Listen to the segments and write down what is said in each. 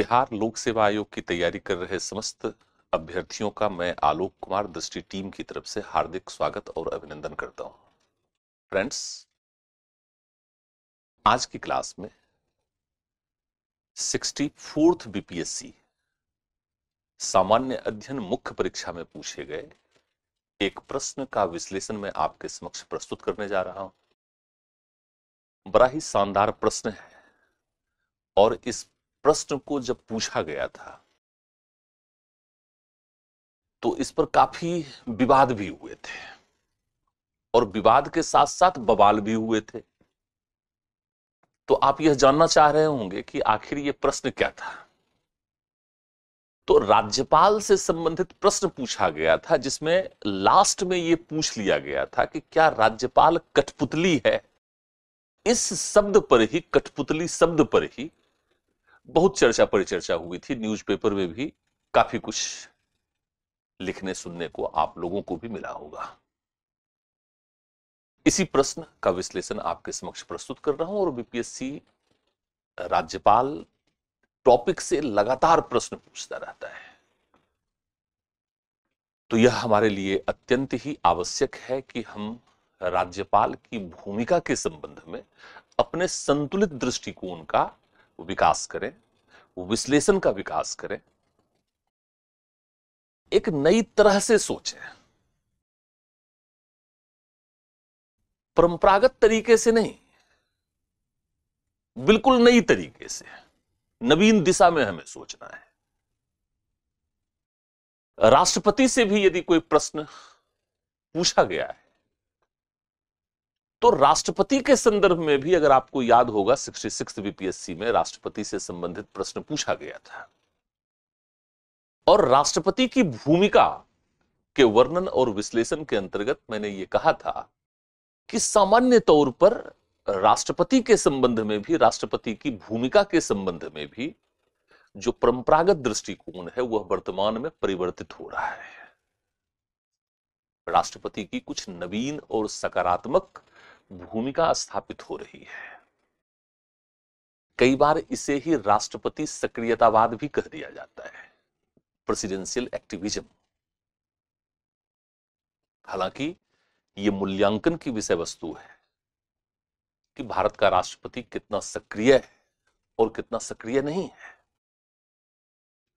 बिहार लोक सेवा आयोग की तैयारी कर रहे समस्त अभ्यर्थियों का मैं आलोक कुमार दृष्टि टीम की तरफ से हार्दिक स्वागत और अभिनंदन करता हूं फ्रेंड्स आज की क्लास में सिक्सटी फोर्थ बीपीएससी सामान्य अध्ययन मुख्य परीक्षा में पूछे गए एक प्रश्न का विश्लेषण मैं आपके समक्ष प्रस्तुत करने जा रहा हूं बड़ा ही शानदार प्रश्न है और इस प्रश्न को जब पूछा गया था तो इस पर काफी विवाद भी हुए थे और विवाद के साथ साथ बवाल भी हुए थे तो आप यह जानना चाह रहे होंगे कि आखिर यह प्रश्न क्या था तो राज्यपाल से संबंधित प्रश्न पूछा गया था जिसमें लास्ट में यह पूछ लिया गया था कि क्या राज्यपाल कठपुतली है इस शब्द पर ही कठपुतली शब्द पर ही बहुत चर्चा परिचर्चा हुई थी न्यूज़पेपर में भी काफी कुछ लिखने सुनने को आप लोगों को भी मिला होगा इसी प्रश्न का विश्लेषण आपके समक्ष प्रस्तुत कर रहा हूं और बीपीएससी राज्यपाल टॉपिक से लगातार प्रश्न पूछता रहता है तो यह हमारे लिए अत्यंत ही आवश्यक है कि हम राज्यपाल की भूमिका के संबंध में अपने संतुलित दृष्टिकोण का विकास करें विश्लेषण का विकास करें एक नई तरह से सोचें परंपरागत तरीके से नहीं बिल्कुल नई तरीके से नवीन दिशा में हमें सोचना है राष्ट्रपति से भी यदि कोई प्रश्न पूछा गया है तो राष्ट्रपति के संदर्भ में भी अगर आपको याद होगा सिक्सटी सिक्स बीपीएससी में राष्ट्रपति से संबंधित प्रश्न पूछा गया था और राष्ट्रपति की भूमिका के वर्णन और विश्लेषण के अंतर्गत मैंने ये कहा था कि सामान्य तौर पर राष्ट्रपति के संबंध में भी राष्ट्रपति की भूमिका के संबंध में भी जो परंपरागत दृष्टिकोण है वह वर्तमान में परिवर्तित हो रहा है राष्ट्रपति की कुछ नवीन और सकारात्मक भूमिका स्थापित हो रही है कई बार इसे ही राष्ट्रपति सक्रियतावाद भी कह दिया जाता है प्रेसिडेंशियल एक्टिविज्म हालांकि यह मूल्यांकन की विषय वस्तु है कि भारत का राष्ट्रपति कितना सक्रिय है और कितना सक्रिय नहीं है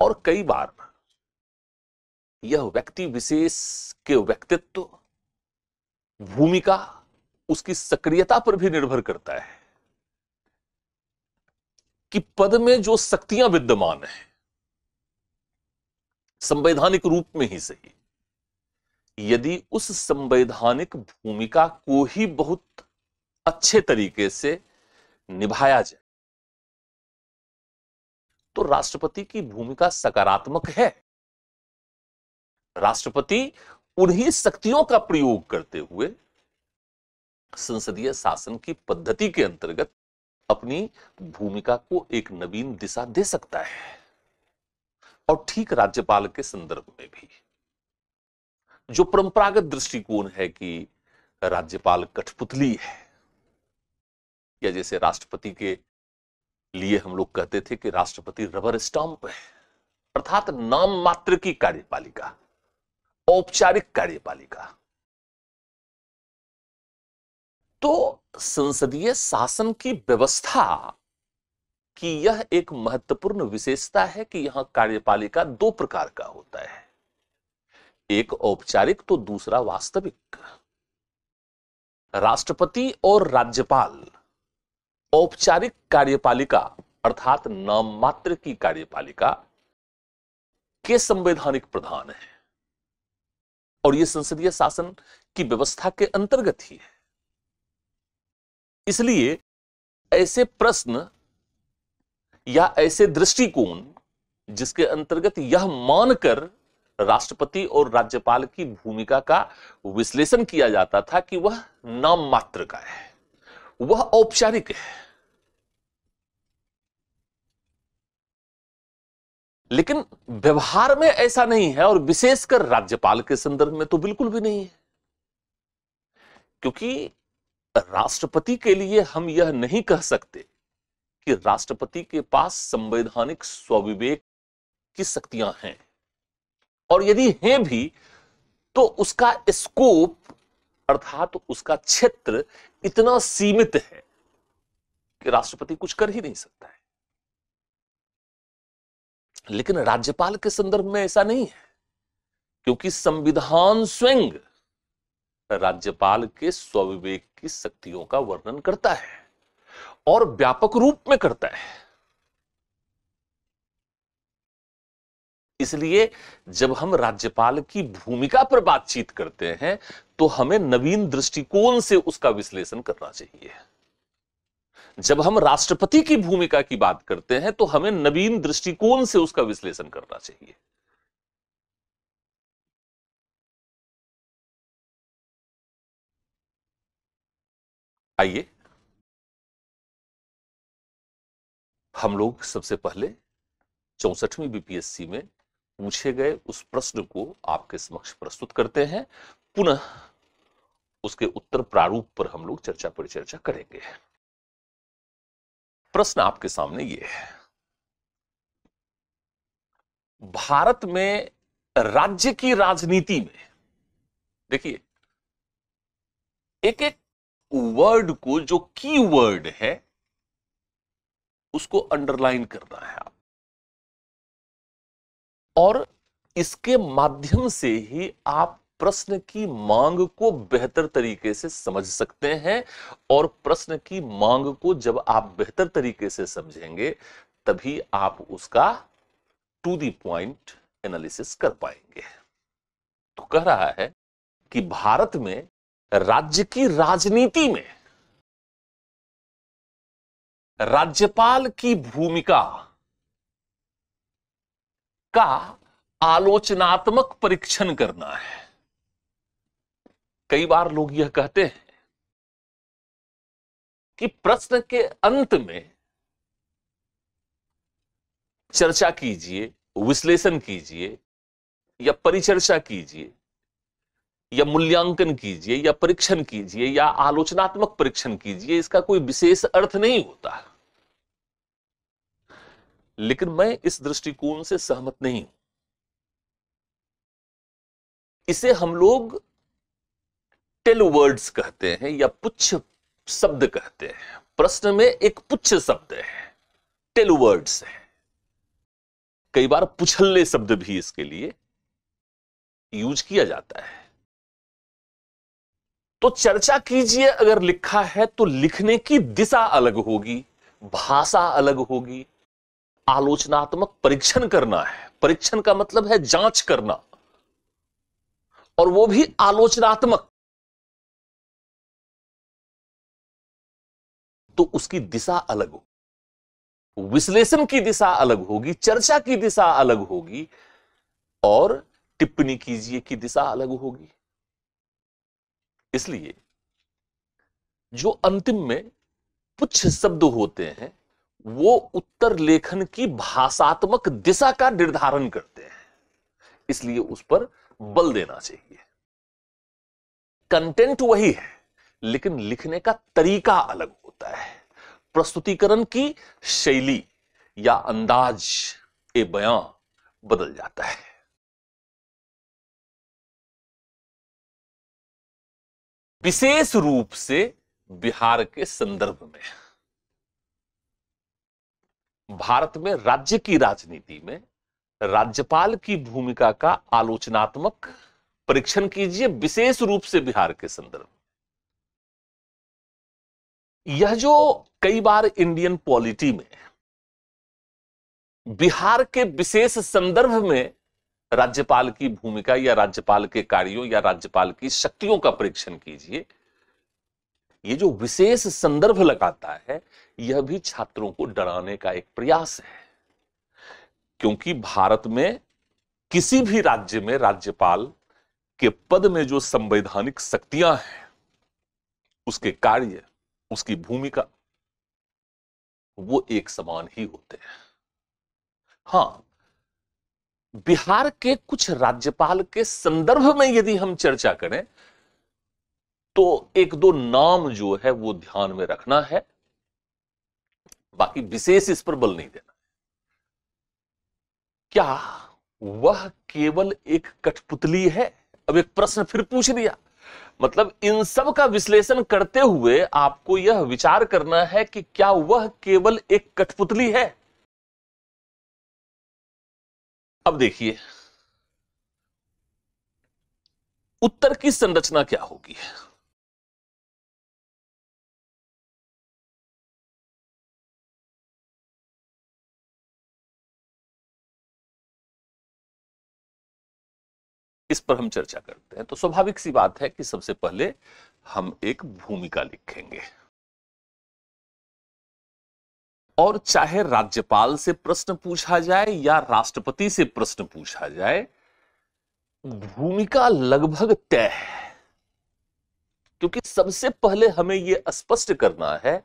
और कई बार यह व्यक्ति विशेष के व्यक्तित्व भूमिका उसकी सक्रियता पर भी निर्भर करता है कि पद में जो शक्तियां विद्यमान है संवैधानिक रूप में ही सही यदि उस संवैधानिक भूमिका को ही बहुत अच्छे तरीके से निभाया जाए तो राष्ट्रपति की भूमिका सकारात्मक है राष्ट्रपति उन्हीं शक्तियों का प्रयोग करते हुए संसदीय शासन की पद्धति के अंतर्गत अपनी भूमिका को एक नवीन दिशा दे सकता है और ठीक राज्यपाल के संदर्भ में भी जो परंपरागत दृष्टिकोण है कि राज्यपाल कठपुतली है या जैसे राष्ट्रपति के लिए हम लोग कहते थे कि राष्ट्रपति रबर स्टाम्प है अर्थात नाम मात्र की कार्यपालिका औपचारिक कार्यपालिका तो संसदीय शासन की व्यवस्था की यह एक महत्वपूर्ण विशेषता है कि यहां कार्यपालिका दो प्रकार का होता है एक औपचारिक तो दूसरा वास्तविक राष्ट्रपति और राज्यपाल औपचारिक कार्यपालिका अर्थात नाम मात्र की कार्यपालिका के संवैधानिक प्रधान है और यह संसदीय शासन की व्यवस्था के अंतर्गत ही है इसलिए ऐसे प्रश्न या ऐसे दृष्टिकोण जिसके अंतर्गत यह मानकर राष्ट्रपति और राज्यपाल की भूमिका का विश्लेषण किया जाता था कि वह नाम मात्र का है वह औपचारिक है लेकिन व्यवहार में ऐसा नहीं है और विशेषकर राज्यपाल के संदर्भ में तो बिल्कुल भी नहीं है क्योंकि राष्ट्रपति के लिए हम यह नहीं कह सकते कि राष्ट्रपति के पास संवैधानिक स्वविवेक की शक्तियां हैं और यदि हैं भी तो उसका स्कोप अर्थात तो उसका क्षेत्र इतना सीमित है कि राष्ट्रपति कुछ कर ही नहीं सकता है लेकिन राज्यपाल के संदर्भ में ऐसा नहीं है क्योंकि संविधान स्वयं राज्यपाल के स्वविवेक की शक्तियों का वर्णन करता है और व्यापक रूप में करता है इसलिए जब हम राज्यपाल की भूमिका पर बातचीत करते हैं तो हमें नवीन दृष्टिकोण से उसका विश्लेषण करना चाहिए जब हम राष्ट्रपति की भूमिका की बात करते हैं तो हमें नवीन दृष्टिकोण से उसका विश्लेषण करना चाहिए आइए हम लोग सबसे पहले चौसठवीं बीपीएससी में पूछे गए उस प्रश्न को आपके समक्ष प्रस्तुत करते हैं पुनः उसके उत्तर प्रारूप पर हम लोग चर्चा परिचर्चा करेंगे प्रश्न आपके सामने ये है भारत में राज्य की राजनीति में देखिए एक एक वर्ड को जो की वर्ड है उसको अंडरलाइन करना है आप और इसके माध्यम से ही आप प्रश्न की मांग को बेहतर तरीके से समझ सकते हैं और प्रश्न की मांग को जब आप बेहतर तरीके से समझेंगे तभी आप उसका टू दी पॉइंट एनालिसिस कर पाएंगे तो कह रहा है कि भारत में राज्य की राजनीति में राज्यपाल की भूमिका का आलोचनात्मक परीक्षण करना है कई बार लोग यह कहते हैं कि प्रश्न के अंत में चर्चा कीजिए विश्लेषण कीजिए या परिचर्चा कीजिए या मूल्यांकन कीजिए या परीक्षण कीजिए या आलोचनात्मक परीक्षण कीजिए इसका कोई विशेष अर्थ नहीं होता लेकिन मैं इस दृष्टिकोण से सहमत नहीं हूं इसे हम लोग टेलवर्ड्स कहते हैं या पुच्छ शब्द कहते हैं प्रश्न में एक पुच्छ शब्द है टेलवर्ड्स है कई बार पुछल्ले शब्द भी इसके लिए यूज किया जाता है तो चर्चा कीजिए अगर लिखा है तो लिखने की दिशा अलग होगी भाषा अलग होगी आलोचनात्मक परीक्षण करना है परीक्षण का मतलब है जांच करना और वो भी आलोचनात्मक तो उसकी दिशा अलग हो विश्लेषण की दिशा अलग होगी चर्चा की दिशा अलग होगी और टिप्पणी कीजिए की दिशा अलग होगी इसलिए जो अंतिम में कुछ शब्द होते हैं वो उत्तर लेखन की भाषात्मक दिशा का निर्धारण करते हैं इसलिए उस पर बल देना चाहिए कंटेंट वही है लेकिन लिखने का तरीका अलग होता है प्रस्तुतिकरण की शैली या अंदाज ए बयां बदल जाता है विशेष रूप से बिहार के संदर्भ में भारत में राज्य की राजनीति में राज्यपाल की भूमिका का आलोचनात्मक परीक्षण कीजिए विशेष रूप से बिहार के संदर्भ में यह जो कई बार इंडियन पॉलिटी में बिहार के विशेष संदर्भ में राज्यपाल की भूमिका या राज्यपाल के कार्यों या राज्यपाल की शक्तियों का परीक्षण कीजिए ये जो विशेष संदर्भ लगाता है यह भी छात्रों को डराने का एक प्रयास है क्योंकि भारत में किसी भी राज्य में राज्यपाल के पद में जो संवैधानिक शक्तियां हैं उसके कार्य उसकी भूमिका वो एक समान ही होते हैं हां बिहार के कुछ राज्यपाल के संदर्भ में यदि हम चर्चा करें तो एक दो नाम जो है वो ध्यान में रखना है बाकी विशेष इस पर बल नहीं देना क्या वह केवल एक कठपुतली है अब एक प्रश्न फिर पूछ दिया मतलब इन सब का विश्लेषण करते हुए आपको यह विचार करना है कि क्या वह केवल एक कठपुतली है अब देखिए उत्तर की संरचना क्या होगी इस पर हम चर्चा करते हैं तो स्वाभाविक सी बात है कि सबसे पहले हम एक भूमिका लिखेंगे और चाहे राज्यपाल से प्रश्न पूछा जाए या राष्ट्रपति से प्रश्न पूछा जाए भूमिका लगभग तय है क्योंकि सबसे पहले हमें यह स्पष्ट करना है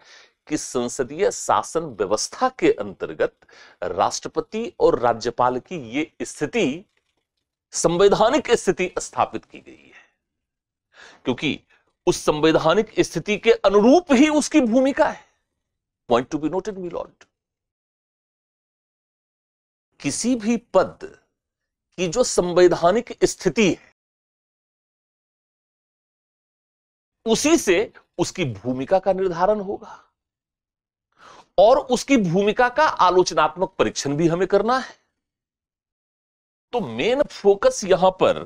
कि संसदीय शासन व्यवस्था के अंतर्गत राष्ट्रपति और राज्यपाल की यह स्थिति संवैधानिक स्थिति स्थापित की गई है क्योंकि उस संवैधानिक स्थिति के अनुरूप ही उसकी भूमिका है point to be noted milord किसी भी पद की जो संवैधानिक स्थिति है उसी से उसकी भूमिका का निर्धारण होगा और उसकी भूमिका का आलोचनात्मक परीक्षण भी हमें करना है तो मेन फोकस यहां पर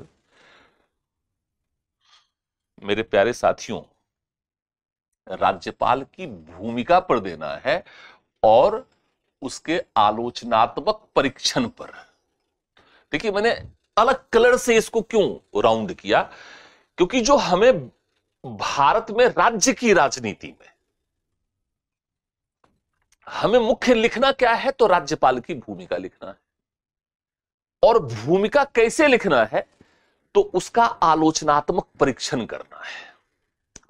मेरे प्यारे साथियों राज्यपाल की भूमिका पर देना है और उसके आलोचनात्मक परीक्षण पर देखिए मैंने अलग कलर से इसको क्यों राउंड किया क्योंकि जो हमें भारत में राज्य की राजनीति में हमें मुख्य लिखना क्या है तो राज्यपाल की भूमिका लिखना है और भूमिका कैसे लिखना है तो उसका आलोचनात्मक परीक्षण करना है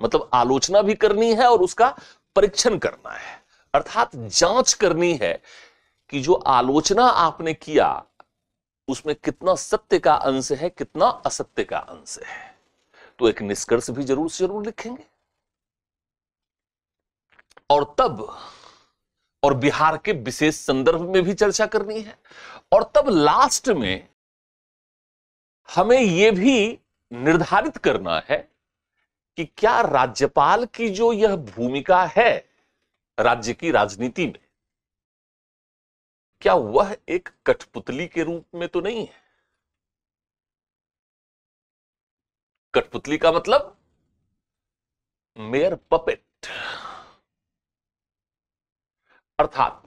मतलब आलोचना भी करनी है और उसका परीक्षण करना है अर्थात जांच करनी है कि जो आलोचना आपने किया उसमें कितना सत्य का अंश है कितना असत्य का अंश है तो एक निष्कर्ष भी जरूर से जरूर लिखेंगे और तब और बिहार के विशेष संदर्भ में भी चर्चा करनी है और तब लास्ट में हमें यह भी निर्धारित करना है कि क्या राज्यपाल की जो यह भूमिका है राज्य की राजनीति में क्या वह एक कठपुतली के रूप में तो नहीं है कठपुतली का मतलब मेयर पपेट अर्थात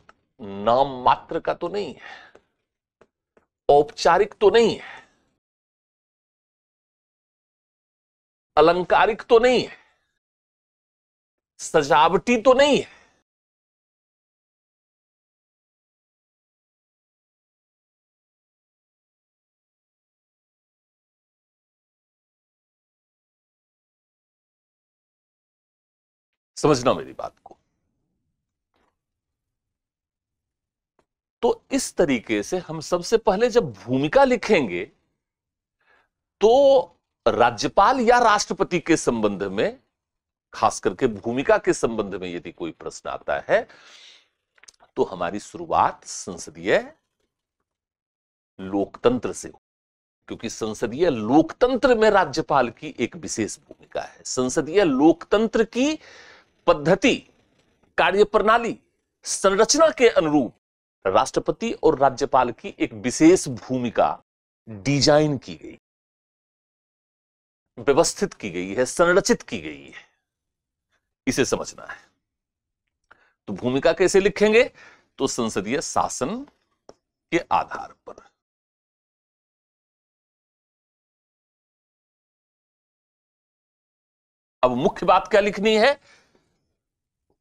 नाम मात्र का तो नहीं है औपचारिक तो नहीं है अलंकारिक तो नहीं है सजावटी तो नहीं है समझना मेरी बात को तो इस तरीके से हम सबसे पहले जब भूमिका लिखेंगे तो राज्यपाल या राष्ट्रपति के संबंध में खास करके भूमिका के संबंध में यदि कोई प्रश्न आता है तो हमारी शुरुआत संसदीय लोकतंत्र से हो क्योंकि संसदीय लोकतंत्र में राज्यपाल की एक विशेष भूमिका है संसदीय लोकतंत्र की पद्धति कार्यप्रणाली संरचना के अनुरूप राष्ट्रपति और राज्यपाल की एक विशेष भूमिका डिजाइन की गई व्यवस्थित की गई है संरचित की गई है इसे समझना है तो भूमिका कैसे लिखेंगे तो संसदीय शासन के आधार पर अब मुख्य बात क्या लिखनी है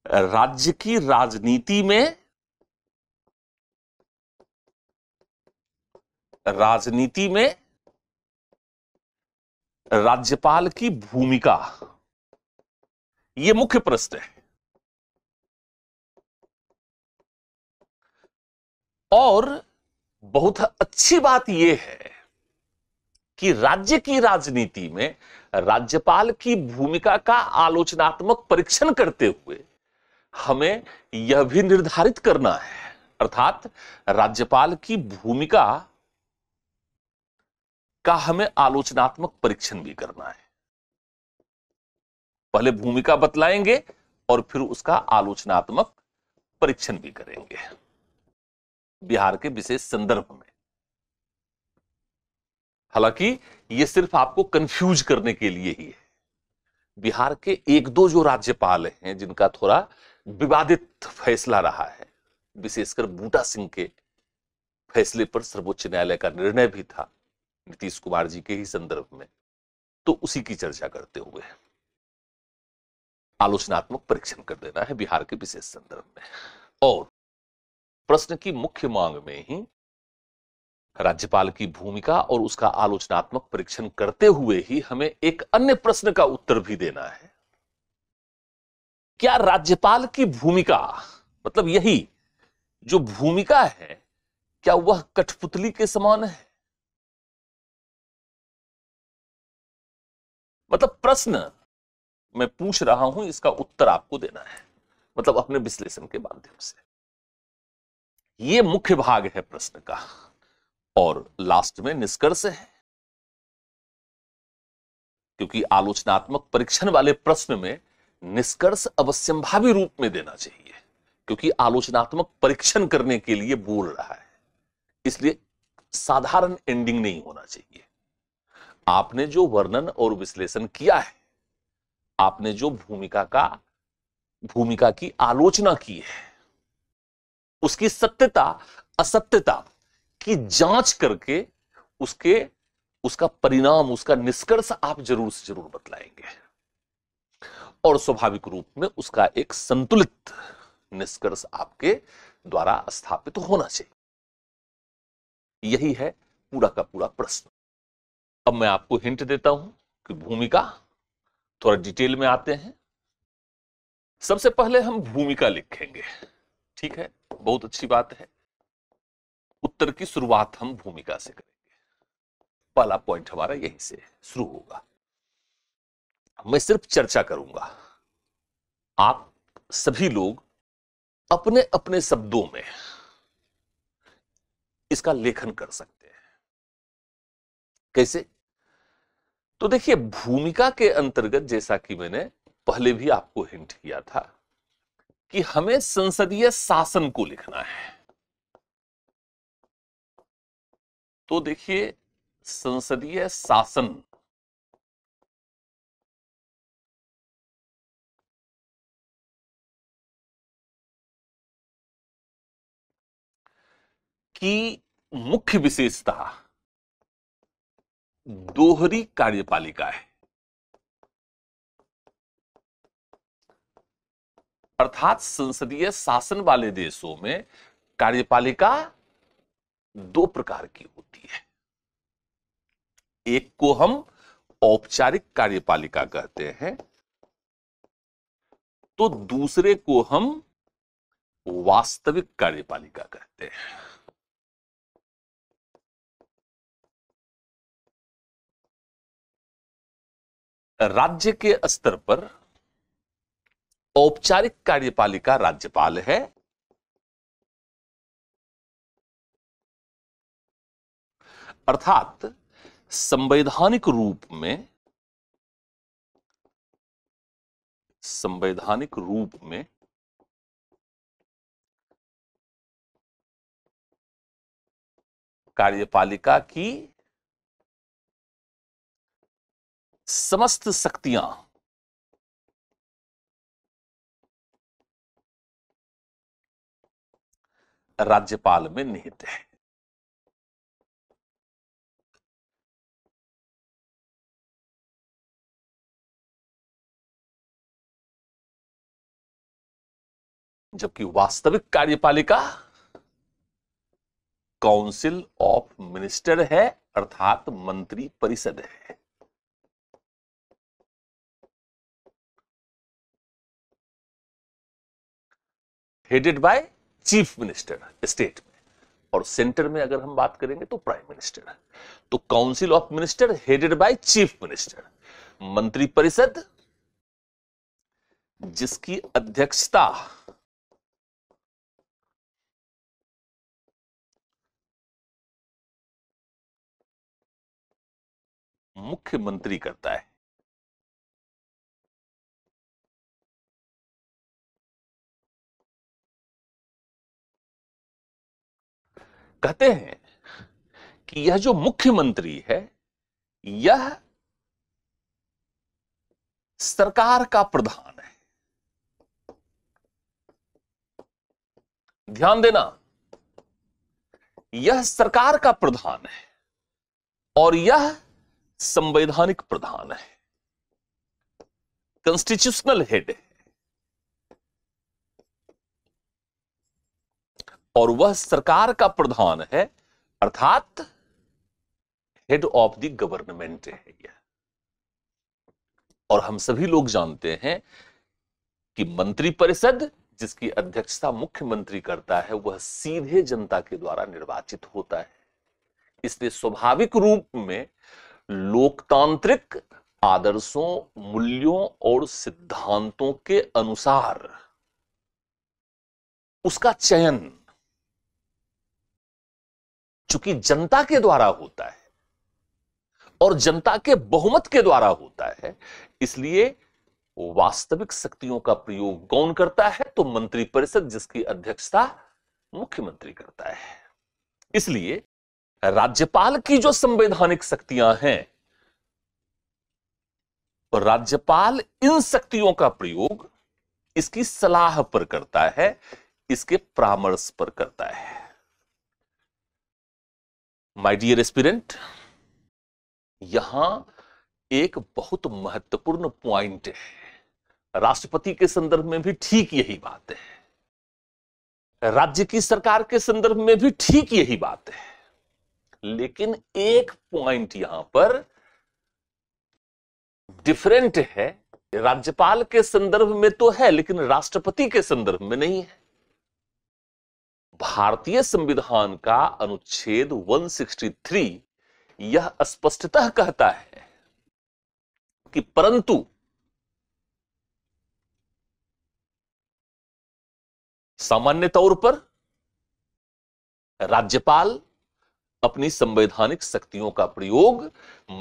राज्य की राजनीति में राजनीति में राज्यपाल की भूमिका ये मुख्य प्रश्न है और बहुत अच्छी बात यह है कि राज्य की राजनीति में राज्यपाल की भूमिका का आलोचनात्मक परीक्षण करते हुए हमें यह भी निर्धारित करना है अर्थात राज्यपाल की भूमिका का हमें आलोचनात्मक परीक्षण भी करना है पहले भूमिका बतलाएंगे और फिर उसका आलोचनात्मक परीक्षण भी करेंगे बिहार के विशेष संदर्भ में हालांकि ये सिर्फ आपको कंफ्यूज करने के लिए ही है बिहार के एक दो जो राज्यपाल हैं जिनका थोड़ा विवादित फैसला रहा है विशेषकर बूटा सिंह के फैसले पर सर्वोच्च न्यायालय का निर्णय भी था नीतीश कुमार जी के ही संदर्भ में तो उसी की चर्चा करते हुए आलोचनात्मक परीक्षण कर देना है बिहार के विशेष संदर्भ में और प्रश्न की मुख्य मांग में ही राज्यपाल की भूमिका और उसका आलोचनात्मक परीक्षण करते हुए ही हमें एक अन्य प्रश्न का उत्तर भी देना है क्या राज्यपाल की भूमिका मतलब यही जो भूमिका है क्या वह कठपुतली के समान है मतलब प्रश्न मैं पूछ रहा हूं इसका उत्तर आपको देना है मतलब अपने विश्लेषण के माध्यम से यह मुख्य भाग है प्रश्न का और लास्ट में निष्कर्ष है क्योंकि आलोचनात्मक परीक्षण वाले प्रश्न में निष्कर्ष अवश्यंभावी रूप में देना चाहिए क्योंकि आलोचनात्मक परीक्षण करने के लिए बोल रहा है इसलिए साधारण एंडिंग नहीं होना चाहिए आपने जो वर्णन और विश्लेषण किया है आपने जो भूमिका का भूमिका की आलोचना की है उसकी सत्यता असत्यता की जांच करके उसके उसका परिणाम उसका निष्कर्ष आप जरूर से जरूर बतलाएंगे और स्वाभाविक रूप में उसका एक संतुलित निष्कर्ष आपके द्वारा स्थापित होना चाहिए यही है पूरा का पूरा प्रश्न अब मैं आपको हिंट देता हूं कि भूमिका थोड़ा डिटेल में आते हैं सबसे पहले हम भूमिका लिखेंगे ठीक है बहुत अच्छी बात है उत्तर की शुरुआत हम भूमिका से करेंगे पहला पॉइंट हमारा यहीं से शुरू होगा मैं सिर्फ चर्चा करूंगा आप सभी लोग अपने अपने शब्दों में इसका लेखन कर सकते हैं कैसे तो देखिए भूमिका के अंतर्गत जैसा कि मैंने पहले भी आपको हिंट किया था कि हमें संसदीय शासन को लिखना है तो देखिए संसदीय शासन की मुख्य विशेषता दोहरी कार्यपालिका है अर्थात संसदीय शासन वाले देशों में कार्यपालिका दो प्रकार की होती है एक को हम औपचारिक कार्यपालिका कहते हैं तो दूसरे को हम वास्तविक कार्यपालिका कहते हैं राज्य के स्तर पर औपचारिक कार्यपालिका राज्यपाल है अर्थात संवैधानिक रूप में संवैधानिक रूप में कार्यपालिका की समस्त शक्तियां राज्यपाल में निहित है जबकि वास्तविक कार्यपालिका काउंसिल ऑफ मिनिस्टर है अर्थात मंत्री परिषद है headed by chief minister state में और सेंटर में अगर हम बात करेंगे तो प्राइम मिनिस्टर तो council of minister headed by chief minister मंत्री परिषद जिसकी अध्यक्षता मुख्यमंत्री करता है कहते हैं कि यह जो मुख्यमंत्री है यह सरकार का प्रधान है ध्यान देना यह सरकार का प्रधान है और यह संवैधानिक प्रधान है कंस्टिट्यूशनल हेड है और वह सरकार का प्रधान है अर्थात हेड ऑफ द गवर्नमेंट है यह और हम सभी लोग जानते हैं कि मंत्री परिषद जिसकी अध्यक्षता मुख्यमंत्री करता है वह सीधे जनता के द्वारा निर्वाचित होता है इसलिए स्वाभाविक रूप में लोकतांत्रिक आदर्शों मूल्यों और सिद्धांतों के अनुसार उसका चयन चूंकि जनता के द्वारा होता है और जनता के बहुमत के द्वारा होता है इसलिए वास्तविक शक्तियों का प्रयोग कौन करता है तो मंत्रिपरिषद जिसकी अध्यक्षता मुख्यमंत्री करता है इसलिए राज्यपाल की जो संवैधानिक शक्तियां हैं तो राज्यपाल इन शक्तियों का प्रयोग इसकी सलाह पर करता है इसके परामर्श पर करता है माय डियर एस्पिरेंट यहां एक बहुत महत्वपूर्ण पॉइंट है राष्ट्रपति के संदर्भ में भी ठीक यही बात है राज्य की सरकार के संदर्भ में भी ठीक यही बात है लेकिन एक पॉइंट यहां पर डिफरेंट है राज्यपाल के संदर्भ में तो है लेकिन राष्ट्रपति के संदर्भ में नहीं है भारतीय संविधान का अनुच्छेद 163 यह स्पष्टतः कहता है कि परंतु सामान्य तौर पर राज्यपाल अपनी संवैधानिक शक्तियों का प्रयोग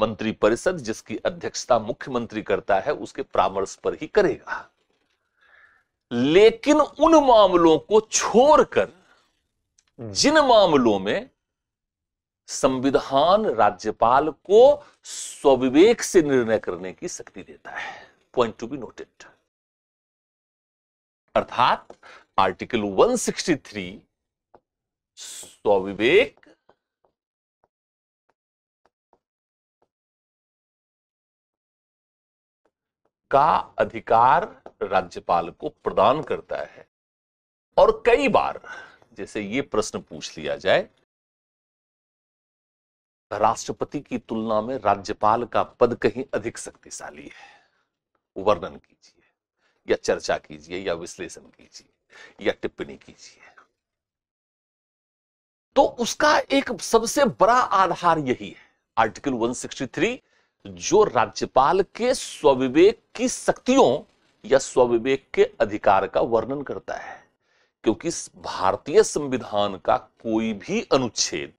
मंत्रिपरिषद जिसकी अध्यक्षता मुख्यमंत्री करता है उसके परामर्श पर ही करेगा लेकिन उन मामलों को छोड़कर हम्म। जिन मामलों में संविधान राज्यपाल को स्वविवेक से निर्णय करने की शक्ति देता है पॉइंट टू बी नोटेड अर्थात आर्टिकल 163 स्वविवेक का अधिकार राज्यपाल को प्रदान करता है और कई बार जैसे ये प्रश्न पूछ लिया जाए राष्ट्रपति की तुलना में राज्यपाल का पद कहीं अधिक शक्तिशाली है वर्णन कीजिए या चर्चा कीजिए या विश्लेषण कीजिए या टिप्पणी कीजिए तो उसका एक सबसे बड़ा आधार यही है आर्टिकल 163 जो राज्यपाल के स्वविवेक की शक्तियों या स्वविवेक के अधिकार का वर्णन करता है क्योंकि भारतीय संविधान का कोई भी अनुच्छेद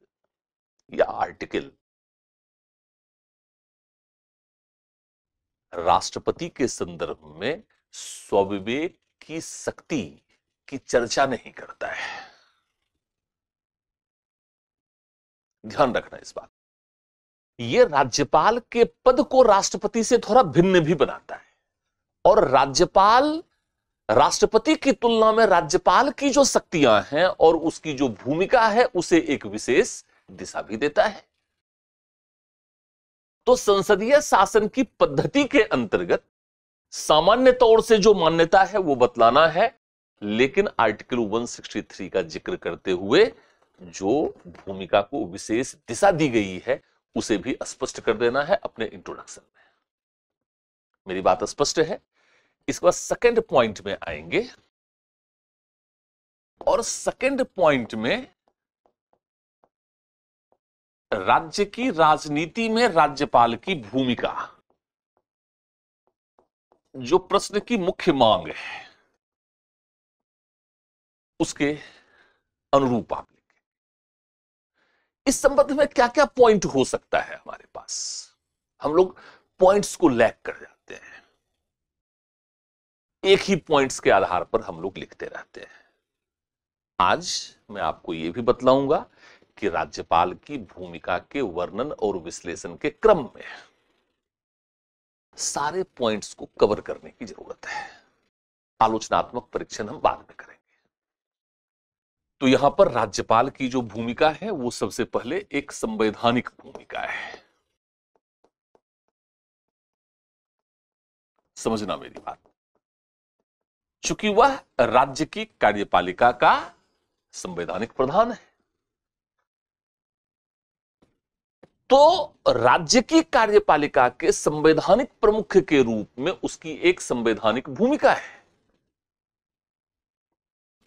या आर्टिकल राष्ट्रपति के संदर्भ में स्वविवेक की शक्ति की चर्चा नहीं करता है ध्यान रखना इस बात यह राज्यपाल के पद को राष्ट्रपति से थोड़ा भिन्न भी बनाता है और राज्यपाल राष्ट्रपति की तुलना में राज्यपाल की जो शक्तियां हैं और उसकी जो भूमिका है उसे एक विशेष दिशा भी देता है तो संसदीय शासन की पद्धति के अंतर्गत सामान्य तौर से जो मान्यता है वो बतलाना है लेकिन आर्टिकल 163 का जिक्र करते हुए जो भूमिका को विशेष दिशा दी गई है उसे भी स्पष्ट कर देना है अपने इंट्रोडक्शन में मेरी बात स्पष्ट है इसके बाद सेकेंड पॉइंट में आएंगे और सेकेंड पॉइंट में राज्य की राजनीति में राज्यपाल की भूमिका जो प्रश्न की मुख्य मांग है उसके अनुरूप आप लिखें इस संबंध में क्या क्या पॉइंट हो सकता है हमारे पास हम लोग पॉइंट्स को लैक कर जाते एक ही पॉइंट्स के आधार पर हम लोग लिखते रहते हैं आज मैं आपको यह भी बतलाऊंगा कि राज्यपाल की भूमिका के वर्णन और विश्लेषण के क्रम में सारे पॉइंट्स को कवर करने की जरूरत है आलोचनात्मक परीक्षण हम बाद में करेंगे तो यहां पर राज्यपाल की जो भूमिका है वो सबसे पहले एक संवैधानिक भूमिका है समझना मेरी बात चूंकि वह राज्य की कार्यपालिका का संवैधानिक प्रधान है तो राज्य की कार्यपालिका के संवैधानिक प्रमुख के रूप में उसकी एक संवैधानिक भूमिका है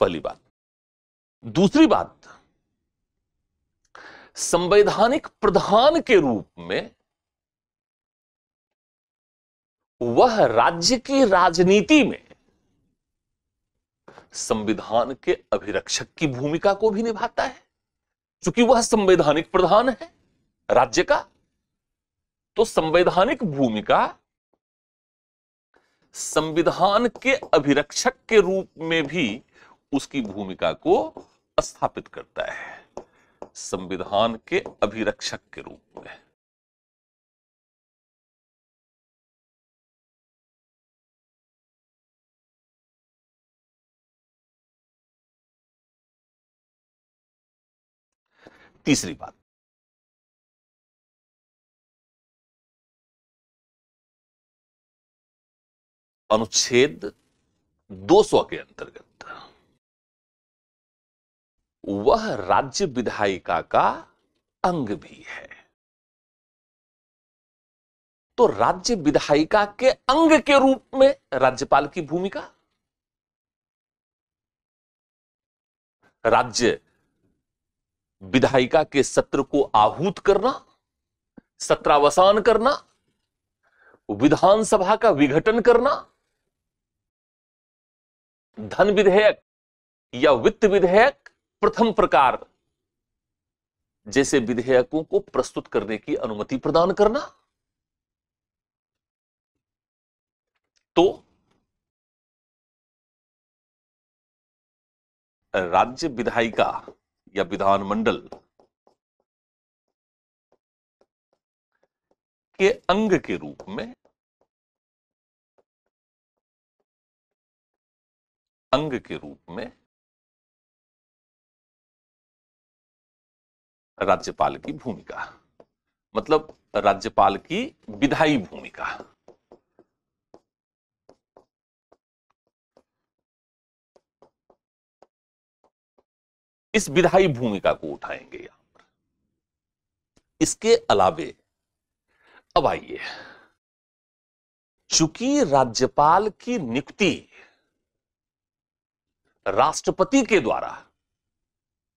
पहली बात दूसरी बात संवैधानिक प्रधान के रूप में वह राज्य की राजनीति में संविधान के अभिरक्षक की भूमिका को भी निभाता है चूंकि वह संवैधानिक प्रधान है राज्य का तो संवैधानिक भूमिका संविधान के अभिरक्षक के रूप में भी उसकी भूमिका को स्थापित करता है संविधान के अभिरक्षक के रूप में तीसरी बात अनुच्छेद 200 के अंतर्गत वह राज्य विधायिका का अंग भी है तो राज्य विधायिका के अंग के रूप में राज्यपाल की भूमिका राज्य विधायिका के सत्र को आहूत करना सत्रावसान करना विधानसभा का विघटन करना धन विधेयक या वित्त विधेयक प्रथम प्रकार जैसे विधेयकों को प्रस्तुत करने की अनुमति प्रदान करना तो राज्य विधायिका या विधानमंडल के अंग के रूप में अंग के रूप में राज्यपाल की भूमिका मतलब राज्यपाल की विधायी भूमिका इस विधायी भूमिका को उठाएंगे यहां पर इसके अलावे अब आइए चूंकि राज्यपाल की नियुक्ति राष्ट्रपति के द्वारा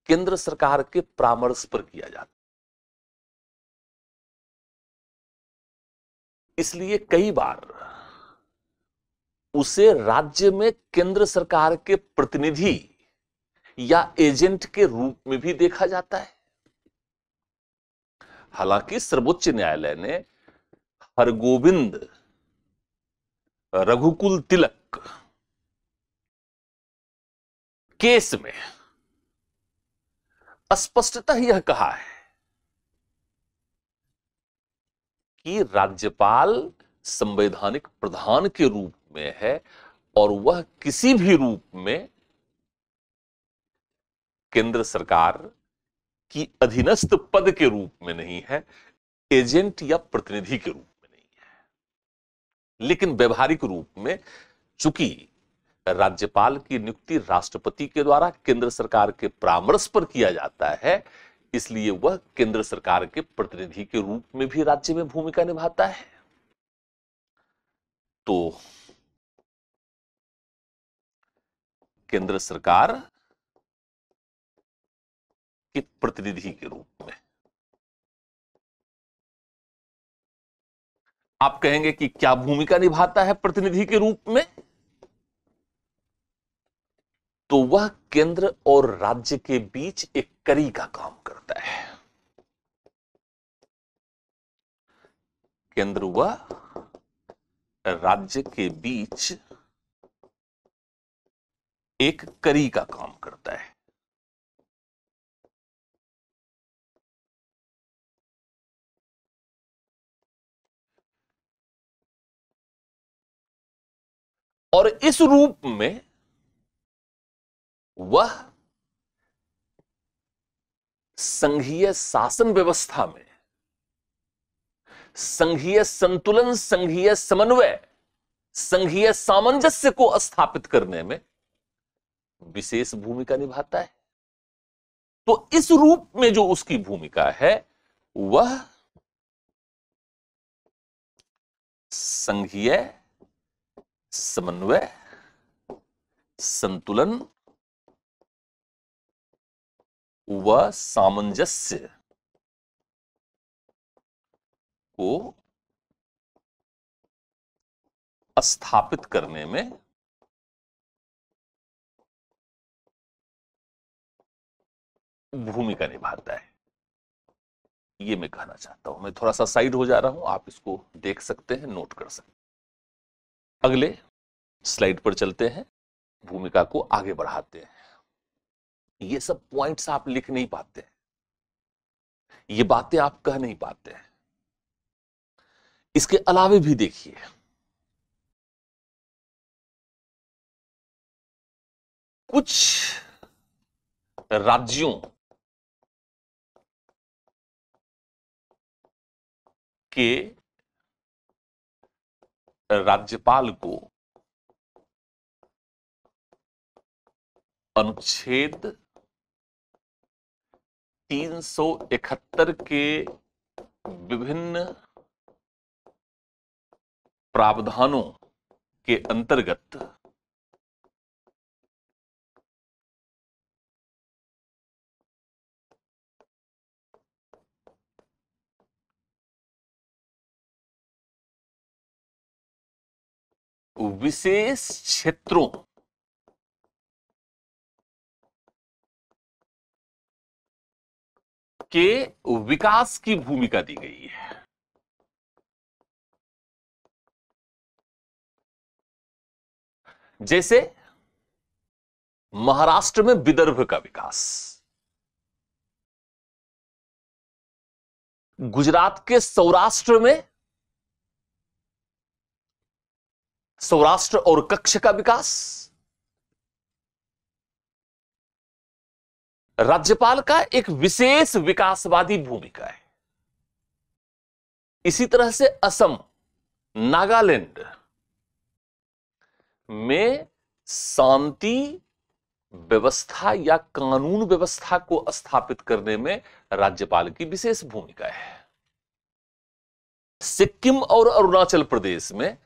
केंद्र सरकार के परामर्श पर किया जाता इसलिए कई बार उसे राज्य में केंद्र सरकार के प्रतिनिधि या एजेंट के रूप में भी देखा जाता है हालांकि सर्वोच्च न्यायालय ने हरगोविंद रघुकुल तिलक केस में स्पष्टता यह कहा है कि राज्यपाल संवैधानिक प्रधान के रूप में है और वह किसी भी रूप में केंद्र सरकार की अधीनस्थ पद के रूप में नहीं है एजेंट या प्रतिनिधि के रूप में नहीं है लेकिन व्यवहारिक रूप में चूंकि राज्यपाल की नियुक्ति राष्ट्रपति के द्वारा केंद्र सरकार के परामर्श पर किया जाता है इसलिए वह केंद्र सरकार के प्रतिनिधि के रूप में भी राज्य में भूमिका निभाता है तो केंद्र सरकार के प्रतिनिधि के रूप में आप कहेंगे कि क्या भूमिका निभाता है प्रतिनिधि के रूप में तो वह केंद्र और राज्य के बीच एक करी का काम करता है केंद्र व राज्य के बीच एक करी का काम करता है और इस रूप में वह संघीय शासन व्यवस्था में संघीय संतुलन संघीय समन्वय संघीय सामंजस्य को स्थापित करने में विशेष भूमिका निभाता है तो इस रूप में जो उसकी भूमिका है वह संघीय समन्वय संतुलन व सामंजस्य को स्थापित करने में भूमिका निभाता है ये मैं कहना चाहता हूं मैं थोड़ा सा साइड हो जा रहा हूं आप इसको देख सकते हैं नोट कर सकते हैं अगले स्लाइड पर चलते हैं भूमिका को आगे बढ़ाते हैं ये सब पॉइंट्स आप लिख नहीं पाते ये बातें आप कह नहीं पाते हैं इसके अलावे भी देखिए कुछ राज्यों के राज्यपाल को अनुच्छेद 371 के विभिन्न प्रावधानों के अंतर्गत विशेष क्षेत्रों के विकास की भूमिका दी गई है जैसे महाराष्ट्र में विदर्भ का विकास गुजरात के सौराष्ट्र में सौराष्ट्र और कक्ष का विकास राज्यपाल का एक विशेष विकासवादी भूमिका है इसी तरह से असम नागालैंड में शांति व्यवस्था या कानून व्यवस्था को स्थापित करने में राज्यपाल की विशेष भूमिका है सिक्किम और अरुणाचल प्रदेश में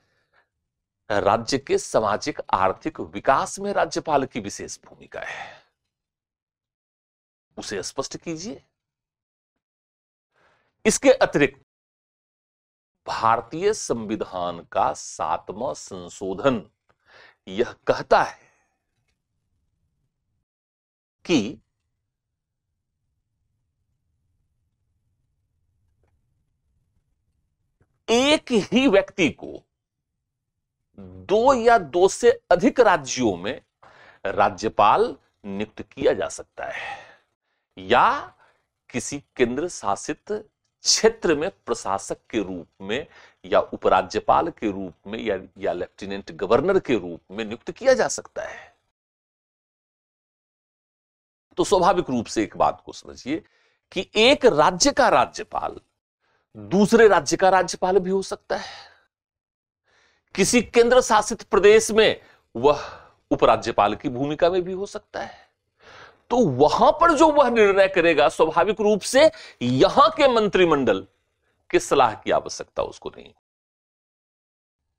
राज्य के सामाजिक आर्थिक विकास में राज्यपाल की विशेष भूमिका है उसे स्पष्ट कीजिए इसके अतिरिक्त भारतीय संविधान का सातवां संशोधन यह कहता है कि एक ही व्यक्ति को हम्म। दो या दो से अधिक राज्यों में राज्यपाल नियुक्त किया जा सकता है या किसी केंद्र शासित क्षेत्र में प्रशासक के रूप में या उपराज्यपाल के रूप में या, या लेफ्टिनेंट गवर्नर के रूप में नियुक्त किया जा सकता है तो स्वाभाविक रूप से एक बात को समझिए कि एक राज्य का राज्यपाल दूसरे राज्य का राज्यपाल भी हो सकता है किसी केंद्र शासित प्रदेश में वह उपराज्यपाल की भूमिका में भी हो सकता है तो वहां पर जो वह निर्णय करेगा स्वाभाविक रूप से यहां के मंत्रिमंडल के सलाह की आवश्यकता उसको नहीं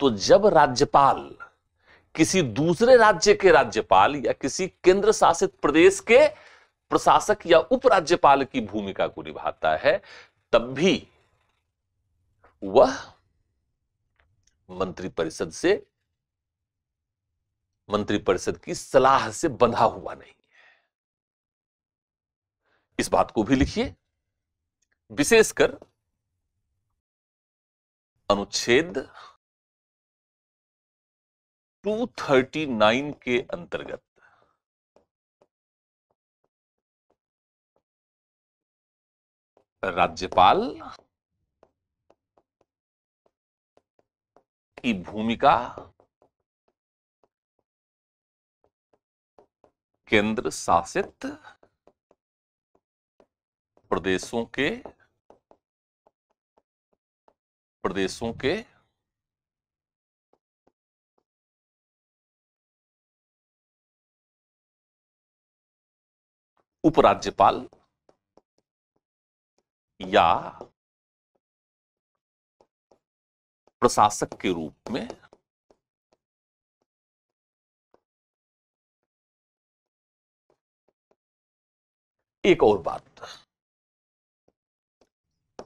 तो जब राज्यपाल किसी दूसरे राज्य के राज्यपाल या किसी केंद्र शासित प्रदेश के प्रशासक या उपराज्यपाल की भूमिका को निभाता है तब भी वह मंत्रिपरिषद से मंत्रिपरिषद की सलाह से बंधा हुआ नहीं है इस बात को भी लिखिए विशेषकर अनुच्छेद 239 के अंतर्गत राज्यपाल की भूमिका केंद्र शासित प्रदेशों के प्रदेशों के उपराज्यपाल या प्रशासक के रूप में एक और बात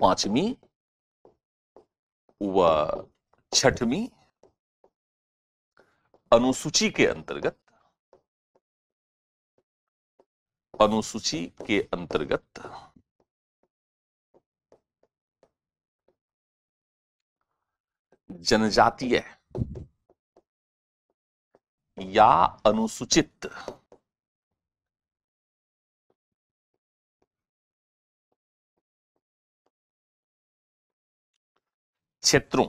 पांचवी व छठवीं अनुसूची के अंतर्गत अनुसूची के अंतर्गत जनजातीय या अनुसूचित क्षेत्रों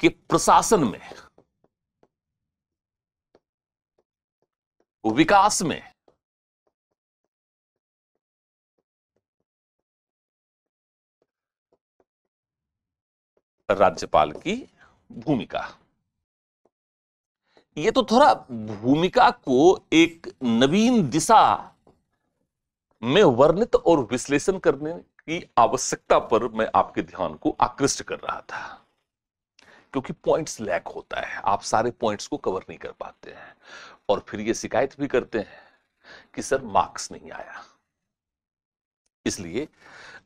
के प्रशासन में विकास में राज्यपाल की भूमिका ये तो थोड़ा भूमिका को एक नवीन दिशा में वर्णित और विश्लेषण करने की आवश्यकता पर मैं आपके ध्यान को आकृष्ट कर रहा था क्योंकि पॉइंट्स लैक होता है आप सारे पॉइंट्स को कवर नहीं कर पाते हैं और फिर ये शिकायत भी करते हैं कि सर मार्क्स नहीं आया इसलिए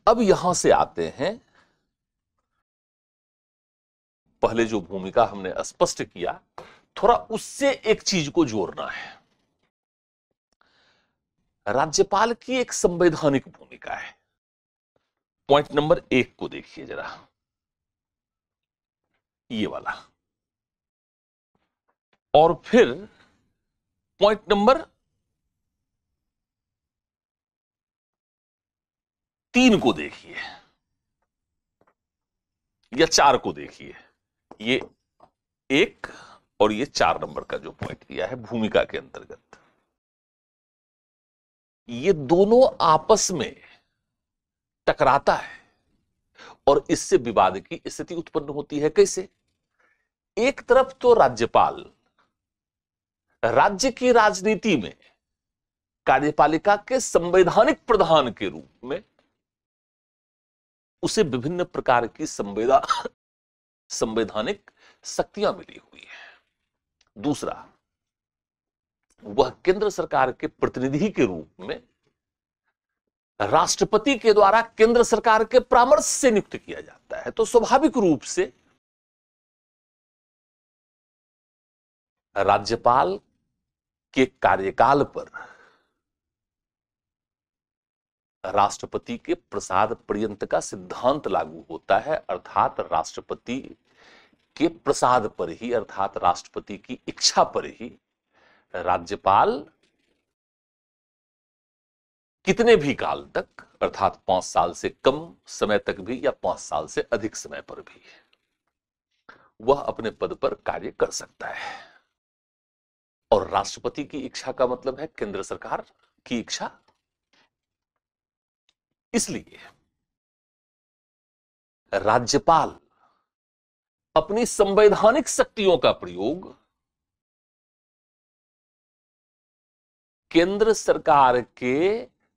अब यहां से आते हैं पहले जो भूमिका हमने स्पष्ट किया थोड़ा उससे एक चीज को जोड़ना है राज्यपाल की एक संवैधानिक भूमिका है पॉइंट नंबर एक को देखिए जरा ये वाला और फिर पॉइंट नंबर तीन को देखिए या चार को देखिए ये एक और ये चार नंबर का जो पॉइंट दिया है भूमिका के अंतर्गत ये दोनों आपस में टकराता है और इससे विवाद की स्थिति उत्पन्न होती है कैसे एक तरफ तो राज्यपाल राज्य की राजनीति में कार्यपालिका के संवैधानिक प्रधान के रूप में उसे विभिन्न प्रकार की संवेदा संवैधानिक शक्तियां मिली हुई है दूसरा वह केंद्र सरकार के प्रतिनिधि के रूप में राष्ट्रपति के द्वारा केंद्र सरकार के परामर्श से नियुक्त किया जाता है तो स्वाभाविक रूप से राज्यपाल के कार्यकाल पर राष्ट्रपति के प्रसाद पर्यंत का सिद्धांत लागू होता है अर्थात राष्ट्रपति के प्रसाद पर ही अर्थात राष्ट्रपति की इच्छा पर ही राज्यपाल कितने भी काल तक अर्थात पांच साल से कम समय तक भी या पांच साल से अधिक समय पर भी वह अपने पद पर कार्य कर सकता है और राष्ट्रपति की इच्छा का मतलब है केंद्र सरकार की इच्छा इसलिए राज्यपाल अपनी संवैधानिक शक्तियों का प्रयोग केंद्र सरकार के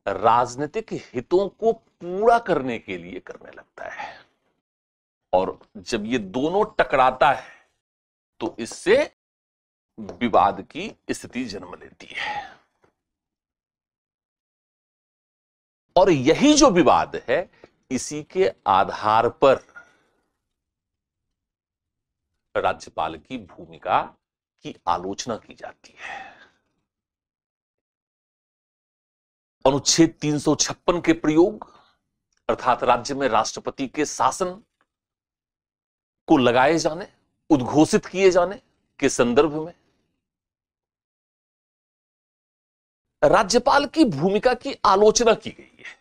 राजनीतिक हितों को पूरा करने के लिए करने लगता है और जब ये दोनों टकराता है तो इससे विवाद की स्थिति जन्म लेती है और यही जो विवाद है इसी के आधार पर राज्यपाल की भूमिका की आलोचना की जाती है अनुच्छेद 356 के प्रयोग अर्थात राज्य में राष्ट्रपति के शासन को लगाए जाने उद्घोषित किए जाने के संदर्भ में राज्यपाल की भूमिका की आलोचना की गई है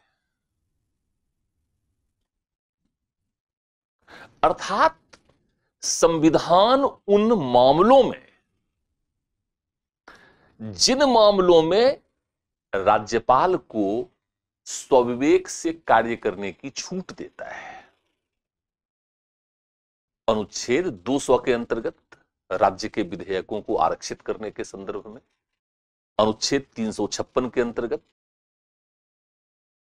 अर्थात संविधान उन मामलों में जिन मामलों में राज्यपाल को स्वविवेक से कार्य करने की छूट देता है अनुच्छेद 200 के अंतर्गत राज्य के विधेयकों को आरक्षित करने के संदर्भ में अनुच्छेद तीन के अंतर्गत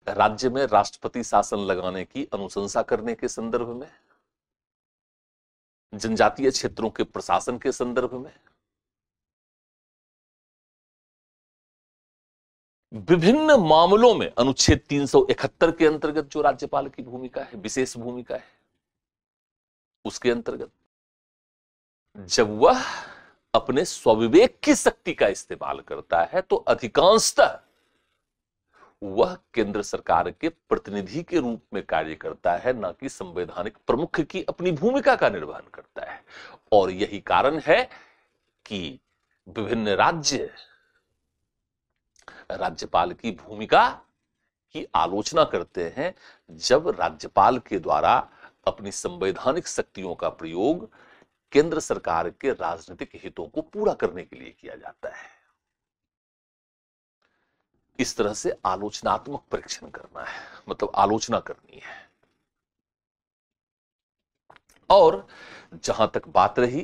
राज्य में राष्ट्रपति शासन लगाने की अनुशंसा करने के संदर्भ में जनजातीय क्षेत्रों के प्रशासन के संदर्भ में विभिन्न मामलों में अनुच्छेद 371 के अंतर्गत जो राज्यपाल की भूमिका है विशेष भूमिका है उसके अंतर्गत जब वह अपने स्वविवेक की शक्ति का इस्तेमाल करता है तो अधिकांशतः वह केंद्र सरकार के प्रतिनिधि के रूप में कार्य करता है ना कि संवैधानिक प्रमुख की अपनी भूमिका का निर्वहन करता है और यही कारण है कि विभिन्न राज्य राज्यपाल की भूमिका की आलोचना करते हैं जब राज्यपाल के द्वारा अपनी संवैधानिक शक्तियों का प्रयोग केंद्र सरकार के राजनीतिक हितों को पूरा करने के लिए किया जाता है इस तरह से आलोचनात्मक परीक्षण करना है मतलब आलोचना करनी है और जहां तक बात रही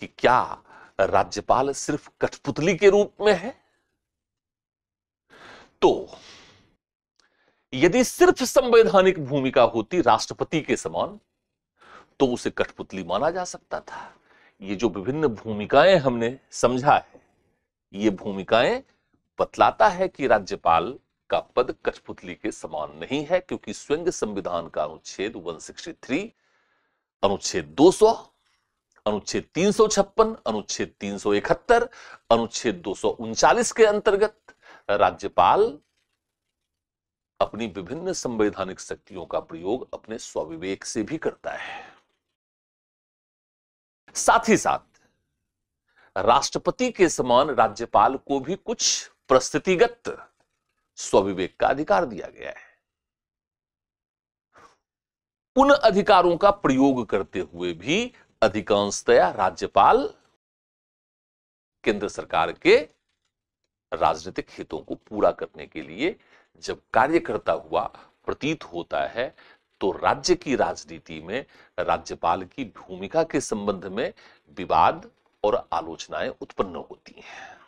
कि क्या राज्यपाल सिर्फ कठपुतली के रूप में है तो यदि सिर्फ संवैधानिक भूमिका होती राष्ट्रपति के समान तो उसे कठपुतली माना जा सकता था ये जो विभिन्न भूमिकाएं हमने समझा है ये भूमिकाएं बतलाता है कि राज्यपाल का पद कठपुतली के समान नहीं है क्योंकि स्वयं संविधान का अनुच्छेद 163, अनुच्छेद 200, अनुच्छेद तीन अनुच्छेद 371, अनुच्छेद दो के अंतर्गत राज्यपाल अपनी विभिन्न संवैधानिक शक्तियों का प्रयोग अपने स्वविवेक से भी करता है साथ ही साथ राष्ट्रपति के समान राज्यपाल को भी कुछ परिस्थितिगत स्वविवेक का अधिकार दिया गया है उन अधिकारों का प्रयोग करते हुए भी अधिकांशतया राज्यपाल केंद्र सरकार के राजनीतिक हितों को पूरा करने के लिए जब कार्यकर्ता हुआ प्रतीत होता है तो राज्य की राजनीति में राज्यपाल की भूमिका के संबंध में विवाद और आलोचनाएं उत्पन्न होती हैं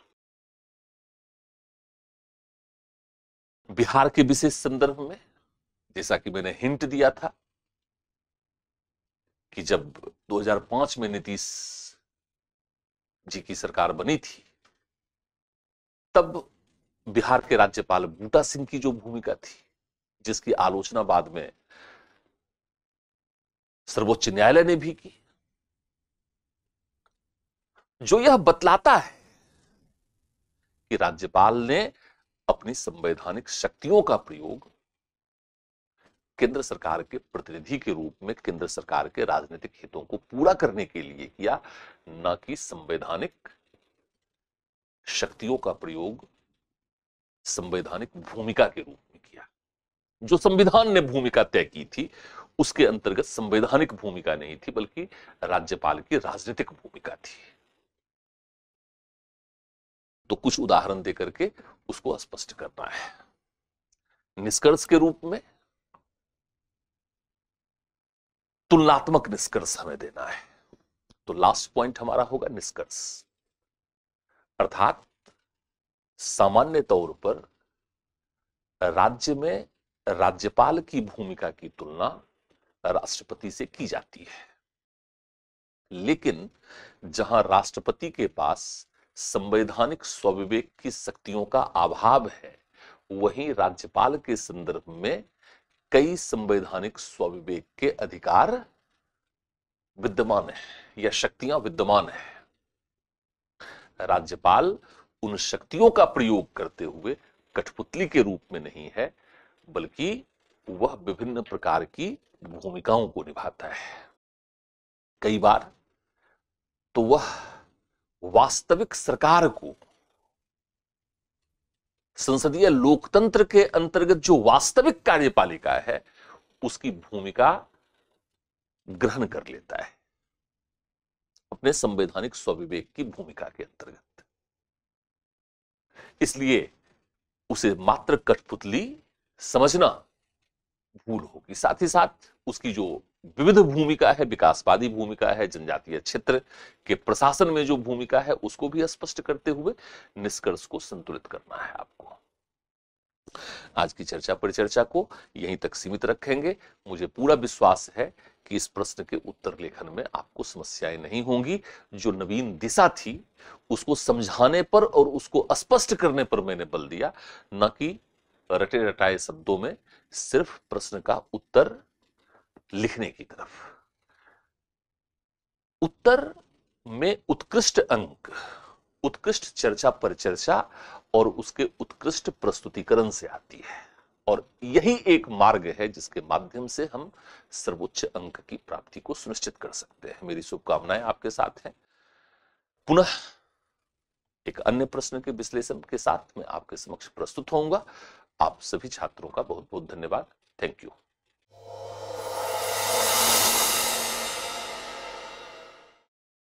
बिहार के विशेष संदर्भ में जैसा कि मैंने हिंट दिया था कि जब 2005 में नीतीश जी की सरकार बनी थी तब बिहार के राज्यपाल बूटा सिंह की जो भूमिका थी जिसकी आलोचना बाद में सर्वोच्च न्यायालय ने भी की जो यह बतलाता है कि राज्यपाल ने अपनी संवैधानिक शक्तियों का प्रयोग केंद्र सरकार के प्रतिनिधि के रूप में केंद्र सरकार के राजनीतिक हितों को पूरा करने के लिए किया न कि संवैधानिक शक्तियों का प्रयोग संवैधानिक भूमिका के रूप में किया जो संविधान ने भूमिका तय की थी उसके अंतर्गत संवैधानिक भूमिका नहीं थी बल्कि राज्यपाल की राजनीतिक भूमिका थी तो कुछ उदाहरण देकर के उसको स्पष्ट करना है निष्कर्ष के रूप में तुलनात्मक निष्कर्ष हमें देना है तो लास्ट पॉइंट हमारा होगा निष्कर्ष अर्थात सामान्य तौर पर राज्य में राज्यपाल की भूमिका की तुलना राष्ट्रपति से की जाती है लेकिन जहां राष्ट्रपति के पास संवैधानिक स्वविवेक की शक्तियों का अभाव है वहीं राज्यपाल के संदर्भ में कई संवैधानिक स्वविवेक के अधिकार विद्यमान है या शक्तियां विद्यमान है राज्यपाल उन शक्तियों का प्रयोग करते हुए कठपुतली के रूप में नहीं है बल्कि वह विभिन्न प्रकार की भूमिकाओं को निभाता है कई बार तो वह वास्तविक सरकार को संसदीय लोकतंत्र के अंतर्गत जो वास्तविक कार्यपालिका है उसकी भूमिका ग्रहण कर लेता है अपने संवैधानिक स्वविवेक की भूमिका के अंतर्गत इसलिए उसे मात्र कठपुतली समझना भूल होगी साथ ही साथ उसकी जो विविध भूमिका है विकासवादी भूमिका है जनजातीय क्षेत्र के प्रशासन में जो भूमिका है उसको भी स्पष्ट करते हुए निष्कर्ष को संतुलित करना है आपको आज की चर्चा परिचर्चा को यहीं तक सीमित रखेंगे मुझे पूरा विश्वास है कि इस प्रश्न के उत्तर लेखन में आपको समस्याएं नहीं होंगी जो नवीन दिशा थी उसको समझाने पर और उसको स्पष्ट करने पर मैंने बल दिया न कि रटे रटाए शब्दों में सिर्फ प्रश्न का उत्तर लिखने की तरफ उत्तर में उत्कृष्ट अंक उत्कृष्ट चर्चा परिचर्चा और उसके उत्कृष्ट प्रस्तुतिकरण से आती है और यही एक मार्ग है जिसके माध्यम से हम सर्वोच्च अंक की प्राप्ति को सुनिश्चित कर सकते हैं मेरी शुभकामनाएं आपके साथ हैं पुनः एक अन्य प्रश्न के विश्लेषण के साथ मैं आपके समक्ष प्रस्तुत होऊंगा आप सभी छात्रों का बहुत बहुत धन्यवाद थैंक यू